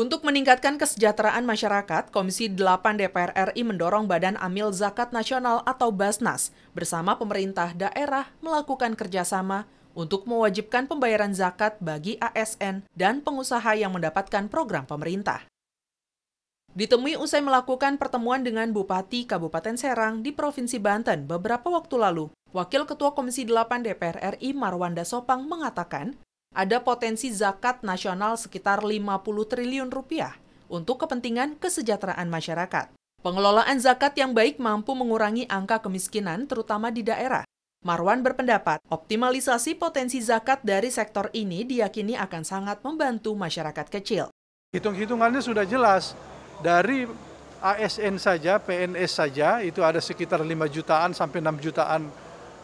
Untuk meningkatkan kesejahteraan masyarakat, Komisi 8 DPR RI mendorong Badan Amil Zakat Nasional atau Basnas bersama pemerintah daerah melakukan kerjasama untuk mewajibkan pembayaran zakat bagi ASN dan pengusaha yang mendapatkan program pemerintah. Ditemui usai melakukan pertemuan dengan Bupati Kabupaten Serang di Provinsi Banten beberapa waktu lalu, Wakil Ketua Komisi 8 DPR RI Marwanda Sopang mengatakan, ada potensi zakat nasional sekitar 50 triliun rupiah untuk kepentingan kesejahteraan masyarakat. Pengelolaan zakat yang baik mampu mengurangi angka kemiskinan terutama di daerah. Marwan berpendapat, optimalisasi potensi zakat dari sektor ini diyakini akan sangat membantu masyarakat kecil. Hitung-hitungannya sudah jelas, dari ASN saja, PNS saja, itu ada sekitar 5 jutaan sampai 6 jutaan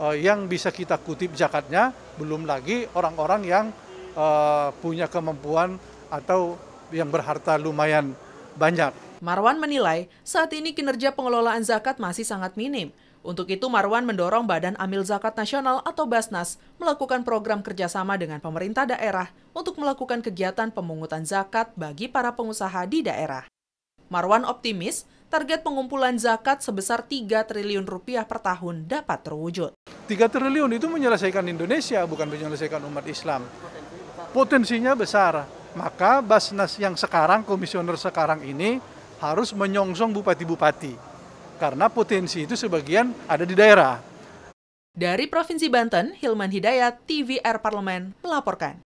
eh, yang bisa kita kutip zakatnya, belum lagi orang-orang yang Eh, punya kemampuan atau yang berharta lumayan banyak. Marwan menilai saat ini kinerja pengelolaan zakat masih sangat minim. Untuk itu Marwan mendorong Badan Amil Zakat Nasional atau Basnas melakukan program kerjasama dengan pemerintah daerah untuk melakukan kegiatan pemungutan zakat bagi para pengusaha di daerah. Marwan optimis target pengumpulan zakat sebesar 3 triliun rupiah per tahun dapat terwujud. 3 triliun itu menyelesaikan Indonesia, bukan menyelesaikan umat Islam potensinya besar. Maka Basnas yang sekarang, komisioner sekarang ini harus menyongsong bupati-bupati. Karena potensi itu sebagian ada di daerah. Dari Provinsi Banten, Hilman Hidayat, TVR Parlemen melaporkan.